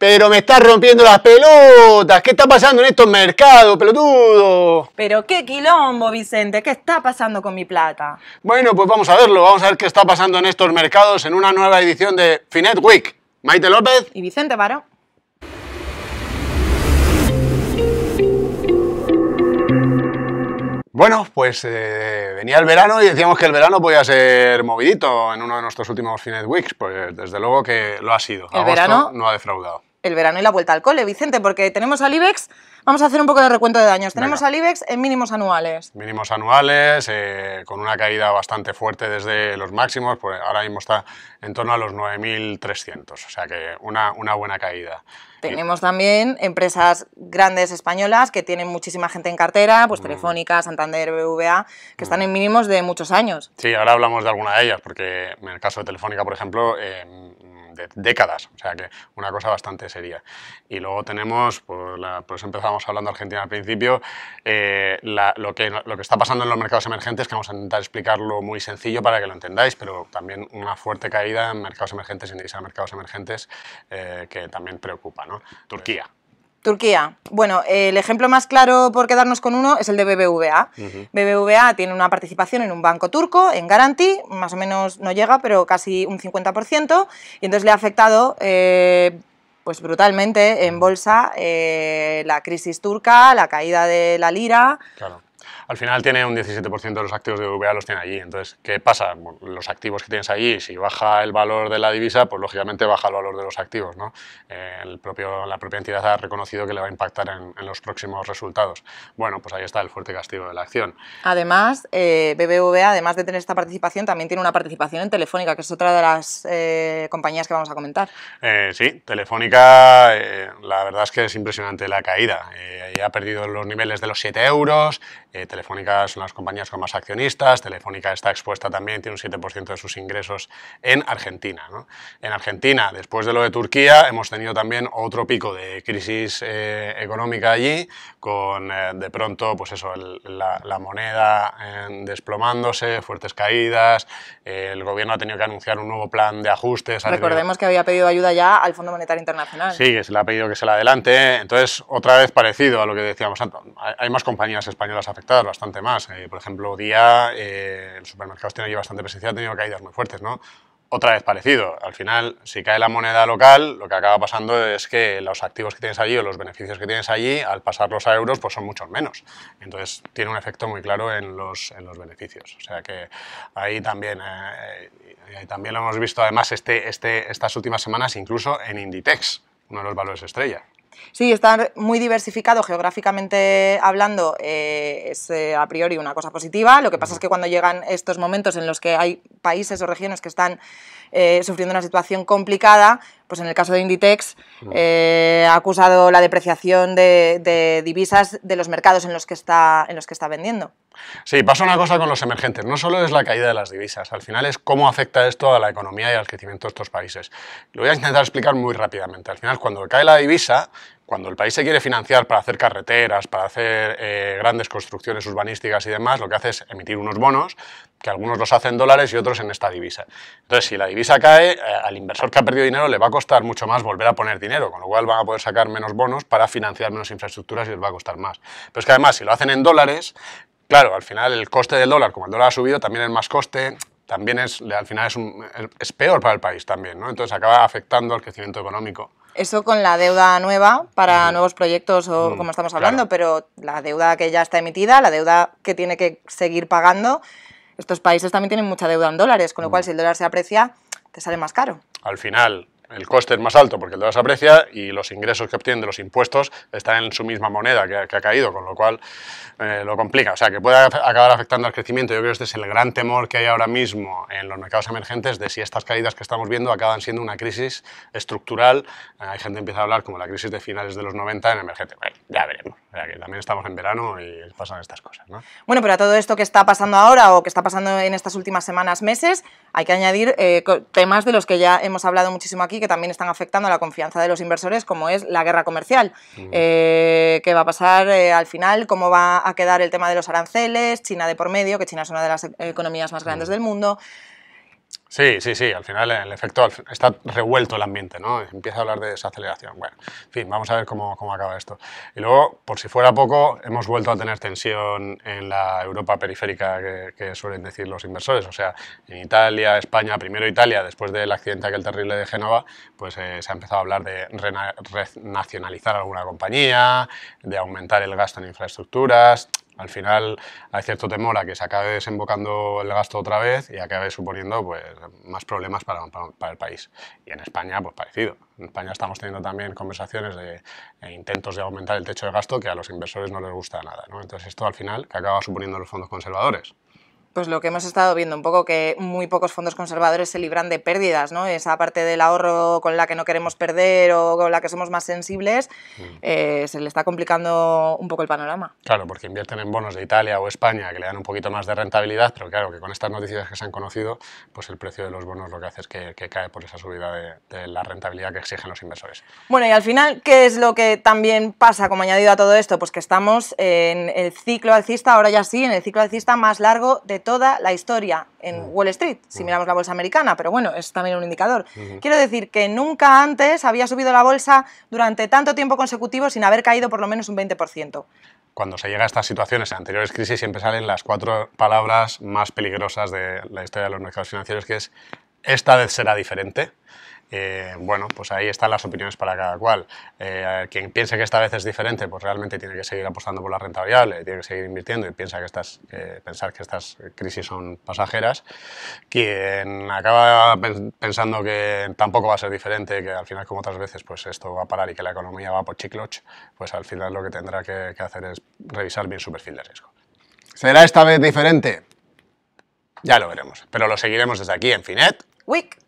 Pero me estás rompiendo las pelotas. ¿Qué está pasando en estos mercados, pelotudo? Pero qué quilombo, Vicente. ¿Qué está pasando con mi plata? Bueno, pues vamos a verlo. Vamos a ver qué está pasando en estos mercados en una nueva edición de Finet Week. Maite López. Y Vicente Varo. Bueno, pues eh, venía el verano y decíamos que el verano podía ser movidito en uno de nuestros últimos Finet Weeks. Pues desde luego que lo ha sido. El verano no ha defraudado el verano y la vuelta al cole, Vicente, porque tenemos al IBEX Vamos a hacer un poco de recuento de daños. Tenemos al IBEX en mínimos anuales. Mínimos anuales, eh, con una caída bastante fuerte desde los máximos, pues ahora mismo está en torno a los 9.300, o sea que una, una buena caída. Tenemos también empresas grandes españolas que tienen muchísima gente en cartera, pues mm. Telefónica, Santander, BVA, que están mm. en mínimos de muchos años. Sí, ahora hablamos de alguna de ellas, porque en el caso de Telefónica, por ejemplo, eh, de décadas, o sea que una cosa bastante seria. Y luego tenemos, pues, la, pues empezamos hablando Argentina al principio, eh, lo, que, lo que está pasando en los mercados emergentes, que vamos a intentar explicarlo muy sencillo para que lo entendáis, pero también una fuerte caída en mercados emergentes, en a mercados emergentes, eh, que también preocupa. Turquía. Turquía. Bueno, el ejemplo más claro por quedarnos con uno es el de BBVA. BBVA tiene una participación en un banco turco, en Garanti, más o menos no llega, pero casi un 50%, y entonces le ha afectado eh, pues brutalmente en mm. bolsa eh, la crisis turca, la caída de la lira, al final tiene un 17% de los activos de BBVA los tiene allí. Entonces, ¿qué pasa? los activos que tienes allí, si baja el valor de la divisa, pues lógicamente baja el valor de los activos. Eh, la propia entidad ha reconocido que le va a impactar en, los próximos resultados. Bueno, pues ahí está el fuerte castigo de la acción. Además, eh, BBVA, además de tener esta participación, también tiene una participación en Telefónica, que es otra de las eh, compañías que vamos a comentar. sí, Telefónica, la verdad es que es impresionante la caída. ha perdido los niveles de los 7 euros, eh, Telefónica son las compañías con más accionistas, Telefónica está expuesta también, tiene un 7% de sus ingresos en Argentina. En Argentina, después de lo de Turquía, hemos tenido también otro pico de crisis eh, económica allí, con eh, de pronto pues eso, la, moneda desplomándose, fuertes caídas, el gobierno ha tenido que anunciar un nuevo plan de ajustes. Recordemos que había pedido ayuda ya al Fondo Monetario Internacional. Sí, que se le ha pedido que se la adelante. Entonces, otra vez parecido a lo que decíamos antes, hay más compañías españolas afectadas bastante más. Eh, por ejemplo, día eh, el supermercado tiene este bastante presencia, ha tenido caídas muy fuertes, ¿no? Otra vez parecido. Al final, si cae la moneda local, lo que acaba pasando es que los activos que tienes allí o los beneficios que tienes allí, al pasarlos a euros, pues son muchos menos. Entonces, tiene un efecto muy claro en los, en los beneficios. O sea que ahí también, eh, también lo hemos visto además este, este, estas últimas semanas incluso en Inditex, uno de los valores estrella. Sí, está muy diversificado geográficamente hablando, eh, es eh, a priori una cosa positiva. Lo que pasa es que cuando llegan estos momentos en los que hay países o regiones que están eh, sufriendo una situación complicada, pues en el caso de Inditex, eh, ha acusado la depreciación de, divisas de los mercados en los, que está, en los que está vendiendo. Sí, pasa una cosa con los emergentes. No solo es la caída de las divisas, al final es cómo afecta esto a la economía y al crecimiento de estos países. Lo voy a intentar explicar muy rápidamente. Al final, cuando cae la divisa, cuando el país se quiere financiar para hacer carreteras, para hacer eh, grandes construcciones urbanísticas y demás, lo que hace es emitir unos bonos, que algunos los hacen en dólares y otros en esta divisa. Entonces, si la divisa cae, eh, al inversor que ha perdido dinero le va a costar mucho más volver a poner dinero, con lo cual van a poder sacar menos bonos para financiar menos infraestructuras y les va a costar más. Pero es que además, si lo hacen en dólares, Claro, al final el coste del dólar, como el dólar ha subido, también es más coste, también es, al final es, es peor para el país también, ¿no? Entonces acaba afectando al crecimiento económico. Eso con la deuda nueva para nuevos proyectos o mm, como estamos hablando, pero la deuda que ya está emitida, la deuda que tiene que seguir pagando, estos países también tienen mucha deuda en dólares, con lo mm. cual si el dólar se aprecia, te sale más caro. Al final, el coste es más alto porque el dólar se aprecia y los ingresos que obtienen de los impuestos están en su misma moneda que, ha caído, con lo cual eh, lo complica. O sea, que puede acabar afectando al crecimiento. Yo creo que este es el gran temor que hay ahora mismo en los mercados emergentes de si estas caídas que estamos viendo acaban siendo una crisis estructural. hay gente que empieza a hablar como la crisis de finales de los 90 en emergente. Bueno, ya veremos. O que también estamos en verano y pasan estas cosas, ¿no? Bueno, pero a todo esto que está pasando ahora o que está pasando en estas últimas semanas, meses, hay que añadir eh, temas de los que ya hemos hablado muchísimo aquí que también están afectando a la confianza de los inversores, como es la guerra comercial. Eh, ¿Qué va a pasar eh, al final? ¿Cómo va a quedar el tema de los aranceles? China de por medio, que China es una de las economías más grandes del mundo. Sí, sí, sí, al final el efecto está revuelto el ambiente, ¿no? Empieza a hablar de desaceleración. Bueno, en fin, vamos a ver cómo, acaba esto. Y luego, por si fuera poco, hemos vuelto a tener tensión en la Europa periférica que, suelen decir los inversores. O sea, en Italia, España, primero Italia, después del accidente aquel terrible de Génova, pues eh, se ha empezado a hablar de renacionalizar alguna compañía, de aumentar el gasto en infraestructuras, al final hay cierto temor a que se acabe desembocando el gasto otra vez y acabe suponiendo pues, más problemas para, el país. Y en España, pues parecido. En España estamos teniendo también conversaciones de, e intentos de aumentar el techo de gasto que a los inversores no les gusta nada. Entonces esto al final que acaba suponiendo los fondos conservadores pues lo que hemos estado viendo un poco, que muy pocos fondos conservadores se libran de pérdidas, ¿no? Esa parte del ahorro con la que no queremos perder o con la que somos más sensibles, mm. eh, se le está complicando un poco el panorama. Claro, porque invierten en bonos de Italia o España que le dan un poquito más de rentabilidad, pero claro, que con estas noticias que se han conocido, pues el precio de los bonos lo que hace es que, cae por esa subida de, de, la rentabilidad que exigen los inversores. Bueno, y al final, ¿qué es lo que también pasa como añadido a todo esto? Pues que estamos en el ciclo alcista, ahora ya sí, en el ciclo alcista más largo de toda la historia en mm. Wall Street, si mm. miramos la bolsa americana, pero bueno, es también un indicador. Quiero decir que nunca antes había subido la bolsa durante tanto tiempo consecutivo sin haber caído por lo menos un 20%. Cuando se llega a estas situaciones, en anteriores crisis, siempre salen las cuatro palabras más peligrosas de la historia de los mercados financieros, que es esta vez será diferente. Eh, bueno, pues ahí están las opiniones para cada cual. Eh, quien piense que esta vez es diferente, pues realmente tiene que seguir apostando por la renta variable, tiene que seguir invirtiendo y piensa que estas, pensar que estas crisis son pasajeras. Quien acaba pensando que tampoco va a ser diferente, que al final como otras veces pues esto va a parar y que la economía va por chicloch, pues al final lo que tendrá que hacer es revisar bien su perfil de riesgo. ¿Será esta vez diferente? Ya lo veremos, pero lo seguiremos desde aquí en Finet week.